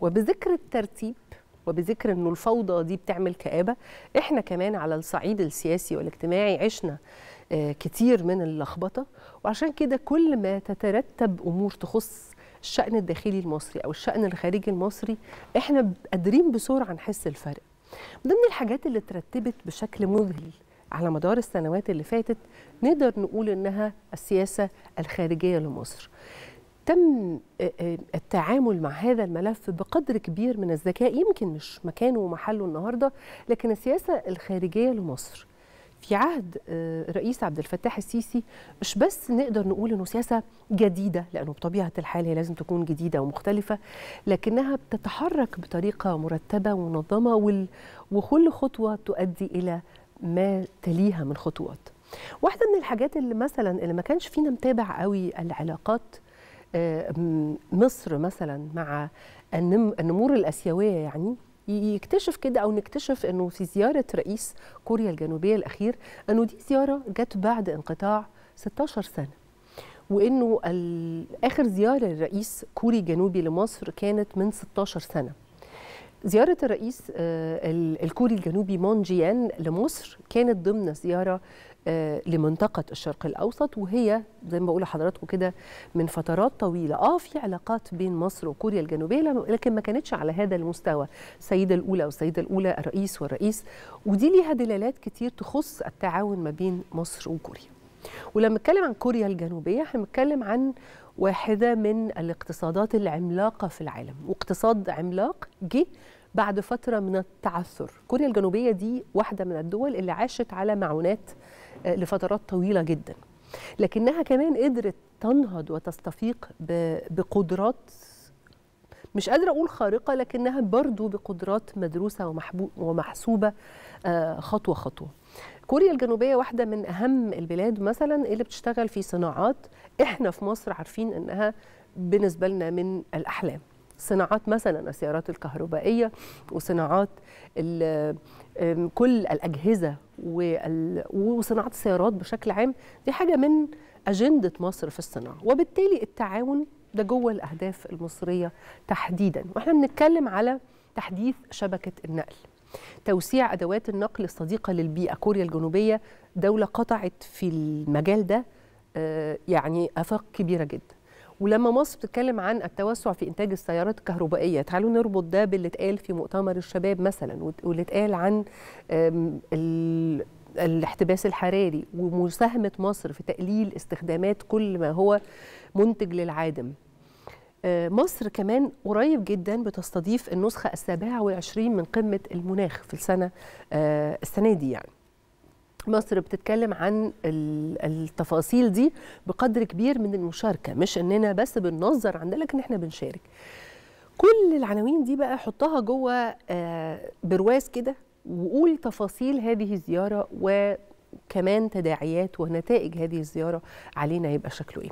وبذكر الترتيب وبذكر انه الفوضى دي بتعمل كآبة احنا كمان على الصعيد السياسي والاجتماعي عشنا آه، كتير من اللخبطة وعشان كده كل ما تترتب أمور تخص الشأن الداخلي المصري أو الشأن الخارجي المصري احنا قادرين بسرعة نحس الفرق من ضمن الحاجات اللي اترتبت بشكل مذهل على مدار السنوات اللي فاتت نقدر نقول انها السياسه الخارجيه لمصر تم آه، آه، التعامل مع هذا الملف بقدر كبير من الذكاء يمكن مش مكانه ومحله النهارده لكن السياسه الخارجيه لمصر في عهد آه، الرئيس عبد الفتاح السيسي مش بس نقدر نقول انه سياسه جديده لانه بطبيعه الحال هي لازم تكون جديده ومختلفه لكنها بتتحرك بطريقه مرتبه ومنظمه وكل خطوه تؤدي الى ما تليها من خطوات واحده من الحاجات اللي مثلا اللي ما كانش فينا متابع قوي العلاقات آه، مصر مثلا مع النمور الاسيويه يعني يكتشف كده او نكتشف انه في زياره رئيس كوريا الجنوبيه الاخير انه دي زياره جت بعد انقطاع 16 سنه وانه اخر زياره لرئيس كوري جنوبي لمصر كانت من 16 سنه زيارة الرئيس آه، الكوري الجنوبي مون جيان لمصر كانت ضمن زيارة آه، لمنطقة الشرق الأوسط وهي زي ما بقول لحضراتكم كده من فترات طويلة اه في علاقات بين مصر وكوريا الجنوبية لكن ما كانتش على هذا المستوى السيدة الأولى والسيدة الأولى الرئيس والرئيس ودي ليها دلالات كتير تخص التعاون ما بين مصر وكوريا ولما نتكلم عن كوريا الجنوبية هنتكلم عن واحدة من الاقتصادات العملاقة في العالم واقتصاد عملاق جه بعد فترة من التعثر كوريا الجنوبية دي واحدة من الدول اللي عاشت على معونات آه، لفترات طويلة جدا لكنها كمان قدرت تنهض وتستفيق بقدرات مش قادره اقول خارقه لكنها برضو بقدرات مدروسه ومحسوبه آه، خطوه خطوه كوريا الجنوبيه واحده من اهم البلاد مثلا اللي بتشتغل في صناعات احنا في مصر عارفين انها بالنسبه لنا من الاحلام صناعات مثلا السيارات الكهربائيه وصناعات كل الاجهزه وصناعات السيارات بشكل عام دي حاجه من اجنده مصر في الصناعه وبالتالي التعاون ده جوه الاهداف المصريه تحديدا واحنا بنتكلم على تحديث شبكه النقل توسيع ادوات النقل الصديقه للبيئه كوريا الجنوبيه دوله قطعت في المجال ده آه، يعني افاق كبيره جدا ولما مصر بتتكلم عن التوسع في انتاج السيارات الكهربائيه تعالوا نربط ده باللي اتقال في مؤتمر الشباب مثلا واللي اتقال عن الاحتباس الحراري ومساهمة مصر في تقليل استخدامات كل ما هو منتج للعادم آه، مصر كمان قريب جدا بتستضيف النسخة السابعة وعشرين من قمة المناخ في السنة آه، السنة دي يعني مصر بتتكلم عن التفاصيل دي بقدر كبير من المشاركة مش اننا بس بننظر عندنا لكن احنا بنشارك كل العناوين دي بقى حطها جوه آه، برواز كده وقول تفاصيل هذه الزيارة وكمان تداعيات ونتائج هذه الزيارة علينا يبقى شكله إيه